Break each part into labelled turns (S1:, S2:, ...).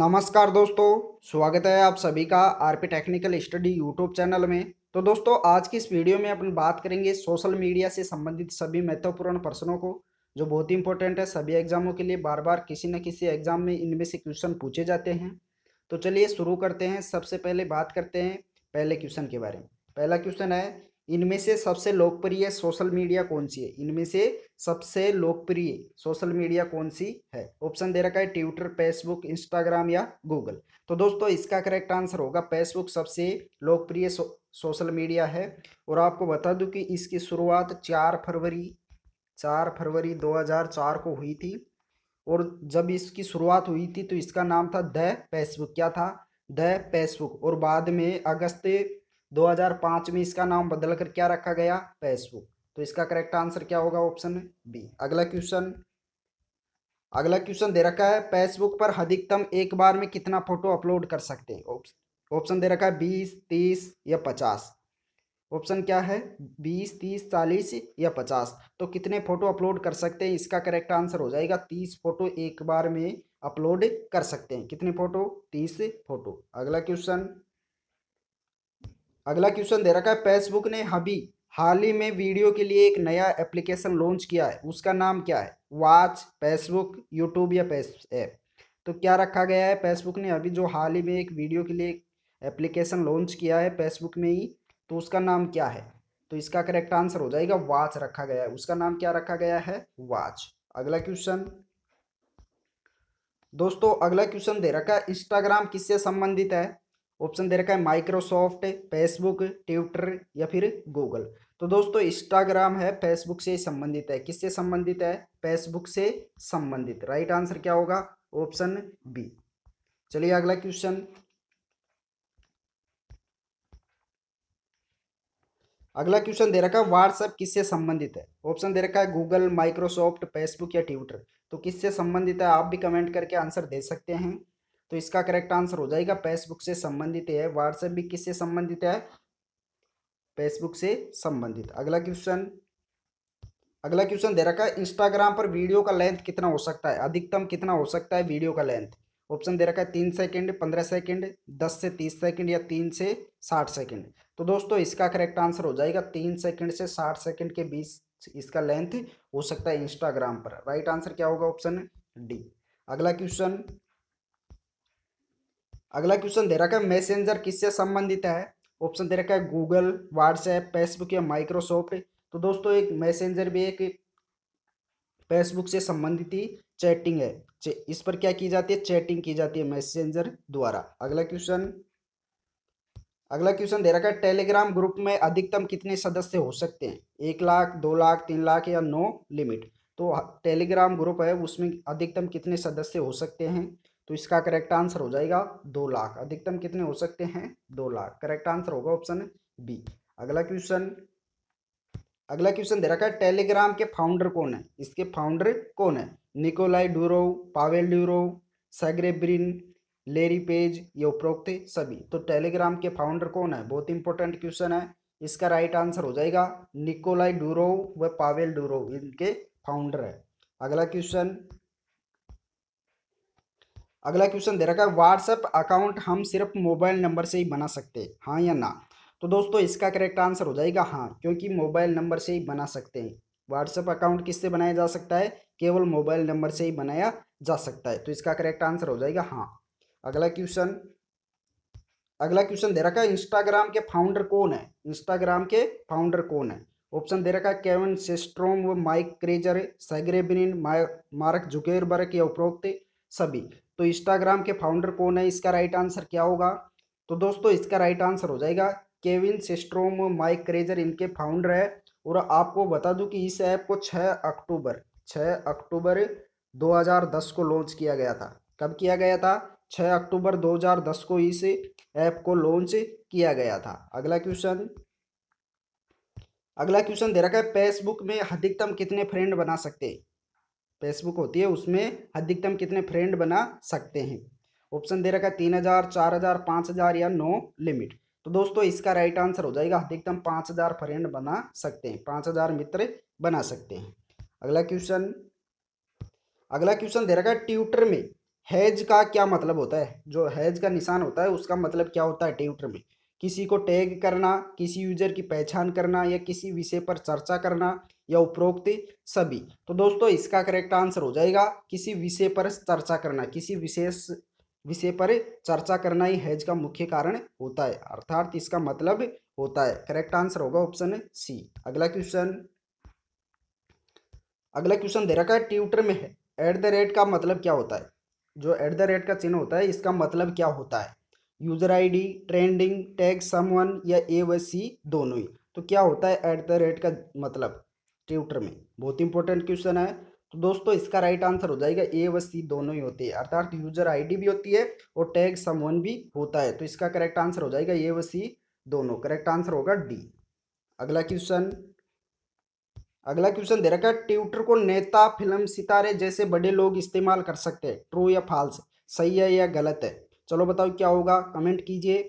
S1: नमस्कार दोस्तों स्वागत है आप सभी का RP technical study YouTube channel में तो दोस्तों आज की इस वीडियो में अपन बात करेंगे सोशल मीडिया से संबंधित सभी महत्वपूर्ण प्रश्नों को जो बहुत ही इंपॉर्टेंट है सभी एग्जामों के लिए बार बार किसी न किसी एग्जाम में इनमें से क्वेश्चन पूछे जाते हैं तो चलिए शुरू करते हैं सबसे पहले बात करते हैं पहले क्वेश्चन के बारे में पहला क्वेश्चन है इनमें से सबसे लोकप्रिय सोशल मीडिया कौन सी है इनमें से सबसे लोकप्रिय सोशल मीडिया कौन सी है ऑप्शन दे रखा है ट्विटर फेसबुक इंस्टाग्राम या गूगल तो दोस्तों इसका करेक्ट आंसर होगा फेसबुक सबसे लोकप्रिय सोशल मीडिया है और आपको बता दूं कि इसकी शुरुआत चार फरवरी चार फरवरी 2004 को हुई थी और जब इसकी शुरुआत हुई थी तो इसका नाम था द फेसबुक क्या था द फेसबुक और बाद में अगस्त 2005 में इसका नाम बदलकर क्या रखा गया फेसबुक तो इसका करेक्ट आंसर क्या होगा ऑप्शन बी अगला क्वेश्चन अगला क्वेश्चन दे रखा है फेसबुक पर अधिकतम एक बार में कितना फोटो अपलोड कर सकते हैं ऑप्शन दे रखा है बीस तीस या पचास ऑप्शन क्या है बीस तीस चालीस या पचास तो कितने फोटो अपलोड कर सकते हैं इसका करेक्ट आंसर हो जाएगा तीस फोटो एक बार में अपलोड कर सकते हैं कितने फोटो तीस फोटो अगला क्वेश्चन अगला क्वेश्चन दे रखा है फेसबुक ने अभी हाल ही में वीडियो के लिए एक नया एप्लीकेशन लॉन्च किया है उसका नाम क्या है वाच फेसबुक यूट्यूब या फेस ऐप तो क्या रखा गया है फेसबुक ने अभी जो हाल ही में एक वीडियो के लिए एप्लीकेशन लॉन्च किया है फेसबुक में ही तो उसका नाम क्या है तो इसका करेक्ट आंसर हो जाएगा वाच रखा गया है उसका नाम क्या रखा गया है वाच अगला क्वेश्चन दोस्तों अगला क्वेश्चन दे रखा है इंस्टाग्राम किससे संबंधित है ऑप्शन दे रखा है माइक्रोसॉफ्ट फेसबुक ट्विटर या फिर गूगल तो दोस्तों इंस्टाग्राम है फेसबुक से संबंधित है किससे संबंधित है फेसबुक से संबंधित राइट आंसर क्या होगा ऑप्शन बी चलिए अगला क्वेश्चन अगला क्वेश्चन दे रखा है व्हाट्सएप किससे संबंधित है ऑप्शन दे रखा है गूगल माइक्रोसॉफ्ट फेसबुक या ट्विटर तो किससे संबंधित है आप भी कमेंट करके आंसर दे सकते हैं तो इसका करेक्ट आंसर हो जाएगा फेसबुक से संबंधित है व्हाट्सएप भी किससे संबंधित है फेसबुक से संबंधित अगला क्वेश्चन अगला क्वेश्चन दे रखा है इंस्टाग्राम पर वीडियो का लेंथ कितना हो सकता है अधिकतम कितना हो सकता है वीडियो का लेंथ ऑप्शन दे रखा है तीन सेकंड पंद्रह सेकंड दस से तीस सेकंड या तीन से साठ सेकंड तो दोस्तों इसका करेक्ट आंसर हो जाएगा तीन सेकंड से साठ सेकंड के बीच इसका लेंथ हो सकता है इंस्टाग्राम पर राइट आंसर क्या होगा ऑप्शन डी अगला क्वेश्चन अगला क्वेश्चन दे रखा है मैसेंजर किससे संबंधित है ऑप्शन दे रखा है गूगल व्हाट्सएप फेसबुक या माइक्रोसॉफ्ट तो दोस्तों एक मैसेंजर भी एक फेसबुक से संबंधित ही चैटिंग है इस पर क्या की जाती है चैटिंग की जाती है मैसेंजर द्वारा अगला क्वेश्चन अगला क्वेश्चन दे रखा है टेलीग्राम ग्रुप में अधिकतम कितने सदस्य हो सकते हैं एक लाख दो लाख तीन लाख या नो लिमिट तो टेलीग्राम ग्रुप है उसमें अधिकतम कितने सदस्य हो सकते हैं तो इसका करेक्ट आंसर हो जाएगा दो लाख अधिकतम कितने हो सकते हैं दो लाख करेक्ट आंसर होगा ऑप्शन बी अगला क्वेश्चन अगला क्वेश्चन दे रखा है टेलीग्राम के फाउंडर कौन है इसके फाउंडर कौन है Nikolai Durov Pavel Durov Sergey Brin Larry Page ये उपरोक्त सभी तो टेलीग्राम के फाउंडर कौन है बहुत इंपॉर्टेंट क्वेश्चन है इसका राइट आंसर हो जाएगा निकोलाई डूरो व पावेल डूरो इनके फाउंडर है अगला क्वेश्चन अगला क्वेश्चन दे रखा है व्हाट्सएप अकाउंट हम सिर्फ मोबाइल नंबर से ही बना सकते हैं हाँ या ना तो दोस्तों इसका करेक्ट आंसर हो जाएगा हाँ क्योंकि मोबाइल नंबर से ही बना सकते हैं व्हाट्सएप अकाउंट किससे बनाया जा सकता है केवल मोबाइल नंबर से ही बनाया जा सकता है तो इसका करेक्ट आंसर हो जाएगा हाँ अगला क्वेश्चन अगला क्वेश्चन दे रखा है इंस्टाग्राम के फाउंडर कौन है इंस्टाग्राम के फाउंडर कौन है ऑप्शन दे रखा है केवन सेस्ट्रोम माइक क्रेजर सैग्रेबिन मार्क जुकेरबर्ग या उपरोक्त सभी तो इंस्टाग्राम के फाउंडर कौन है इसका राइट आंसर क्या होगा तो दोस्तों इसका राइट आंसर हो जाएगा केविन सिस्ट्रोम माइक क्रेजर इनके फाउंडर है और आपको बता दूं कि इस ऐप को 6 अक्टूबर 6 अक्टूबर 2010 को लॉन्च किया गया था कब किया गया था 6 अक्टूबर 2010 को इस ऐप को लॉन्च किया गया था अगला क्वेश्चन अगला क्वेश्चन दे रखा है फेसबुक में अधिकतम कितने फ्रेंड बना सकते हैं फेसबुक होती है उसमें अधिकतम कितने फ्रेंड बना सकते हैं ऑप्शन दे रखा है तीन हज़ार चार हज़ार पाँच हज़ार या नो लिमिट तो दोस्तों इसका राइट आंसर हो जाएगा अधिकतम पाँच हज़ार फ्रेंड बना सकते हैं पाँच हज़ार मित्र बना सकते हैं अगला क्वेश्चन अगला क्वेश्चन दे रखा है ट्यूटर में हैज का क्या मतलब होता है जो हैज का निशान होता है उसका मतलब क्या होता है ट्यूटर में किसी को टैग करना किसी यूजर की पहचान करना या किसी विषय पर चर्चा करना या उपरोक्त सभी तो दोस्तों इसका करेक्ट आंसर हो जाएगा किसी विषय पर चर्चा करना किसी विशेष विषय पर चर्चा करना ही हैज का मुख्य कारण होता है अर्थात इसका मतलब होता है करेक्ट आंसर होगा ऑप्शन सी अगला क्वेश्चन अगला क्वेश्चन दे रखा है ट्विटर में है एट द रेट का मतलब क्या होता है जो एट द रेट का चिन्ह होता है इसका मतलब क्या होता है user ID trending tag someone या ए व सी दोनों ही तो क्या होता है एट द रेट का मतलब ट्विटर में बहुत इंपॉर्टेंट क्वेश्चन है तो दोस्तों इसका राइट आंसर हो जाएगा ए व सी दोनों ही होती है अर्थात यूजर आईडी भी होती है और टैग समवन भी होता है तो इसका करेक्ट आंसर हो जाएगा ए व सी दोनों करेक्ट आंसर होगा डी अगला क्वेश्चन अगला क्वेश्चन दे रखा है ट्विटर को नेता फिल्म सितारे जैसे बड़े लोग इस्तेमाल कर सकते हैं ट्रू या फाल्स सही है या गलत है चलो बताओ क्या होगा कमेंट कीजिए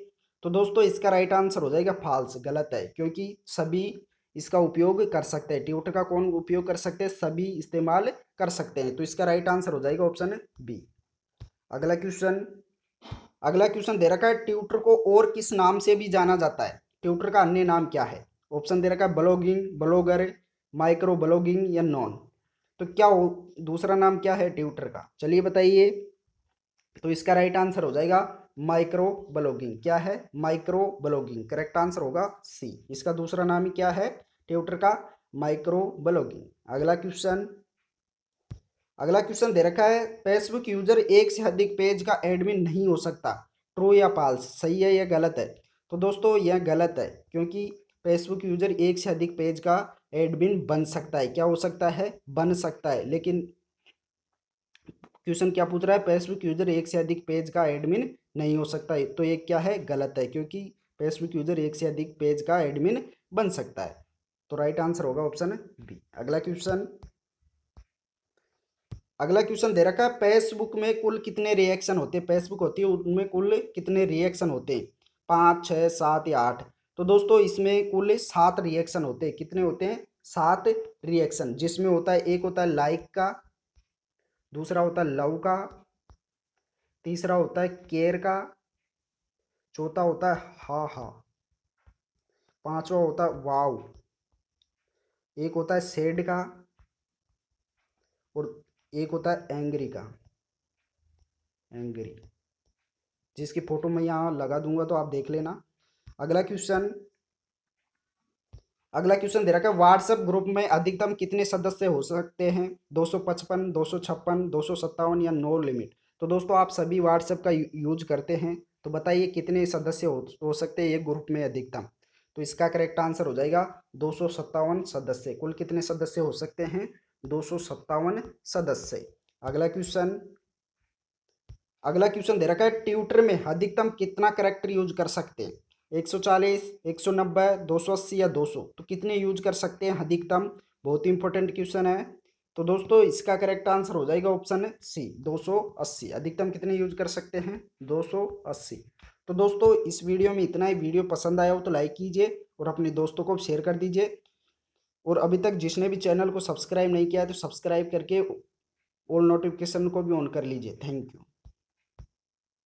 S1: तो दोस्तों इसका राइट आंसर हो जाएगा फाल्स गलत है क्योंकि सभी इसका उपयोग कर सकते हैं ट्विटर का कौन उपयोग कर सकते हैं सभी इस्तेमाल कर सकते हैं तो इसका राइट आंसर हो जाएगा ऑप्शन बी अगला क्वेश्चन अगला क्वेश्चन दे रखा है ट्विटर को और किस नाम से भी जाना जाता है ट्विटर का अन्य नाम क्या है ऑप्शन दे रखा है ब्लॉगिंग ब्लॉगर माइक्रो ब्लॉगिंग या नॉन तो क्या हो दूसरा नाम क्या है ट्विटर का चलिए बताइए तो इसका राइट आंसर हो जाएगा माइक्रो ब्लॉगिंग क्या है माइक्रो ब्लॉगिंग करेक्ट आंसर होगा सी इसका दूसरा नाम ही क्या है ट्विटर का माइक्रो ब्लॉगिंग अगला क्वेश्चन अगला क्वेश्चन दे रखा है फेसबुक यूजर एक से अधिक पेज का एडमिन नहीं हो सकता ट्रू या पाल्स सही है या गलत है तो दोस्तों यह गलत है क्योंकि फेसबुक यूजर एक से अधिक पेज का एडमिन बन सकता है क्या हो सकता है बन सकता है लेकिन क्वेश्चन क्या पूछ रहा है फेसबुक यूजर एक से अधिक पेज का एडमिन नहीं हो सकता है तो ये क्या है गलत है क्योंकि फेसबुक यूजर एक से अधिक पेज का एडमिन बन सकता है तो राइट आंसर होगा ऑप्शन बी अगला क्वेश्चन अगला क्वेश्चन दे रखा है फेसबुक में कुल कितने रिएक्शन होते हैं फेसबुक होती है उनमें कुल कितने रिएक्शन होते हैं पाँच छः सात या आठ तो दोस्तों इसमें कुल सात रिएक्शन होते हैं कितने होते हैं सात रिएक्शन जिसमें होता है एक होता है लाइक का दूसरा होता है लव का तीसरा होता है केयर का चौथा होता है हा हा पांचवा होता है वाव एक होता है सेड का और एक होता है एंग्री का एंग्री जिसकी फ़ोटो मैं यहाँ लगा दूंगा तो आप देख लेना अगला क्वेश्चन अगला क्वेश्चन दे रखा है व्हाट्सएप ग्रुप में अधिकतम कितने सदस्य हो सकते हैं दो सौ पचपन दो सौ छप्पन दो सौ सत्तावन या नो लिमिट तो दोस्तों आप सभी व्हाट्सएप का यूज करते हैं तो बताइए कितने सदस्य हो, हो सकते हैं ये ग्रुप में अधिकतम तो इसका करेक्ट आंसर हो जाएगा दो सदस्य कुल कितने सदस्य हो सकते हैं दो सदस्य अगला क्वेश्चन अगला क्वेश्चन दे रखा है ट्विटर में अधिकतम कितना करेक्टर यूज कर सकते हैं 140, 190, 280 या 200 तो कितने यूज कर सकते हैं अधिकतम बहुत ही इंपॉर्टेंट क्वेश्चन है तो दोस्तों इसका करेक्ट आंसर हो जाएगा ऑप्शन सी 280 अधिकतम कितने यूज कर सकते हैं 280 तो दोस्तों इस वीडियो में इतना ही वीडियो पसंद आया हो तो लाइक कीजिए और अपने दोस्तों को शेयर कर दीजिए और अभी तक जिसने भी चैनल को सब्सक्राइब नहीं किया है तो सब्सक्राइब करके ऑल नोटिफिकेशन को भी ऑन कर लीजिए थैंक यू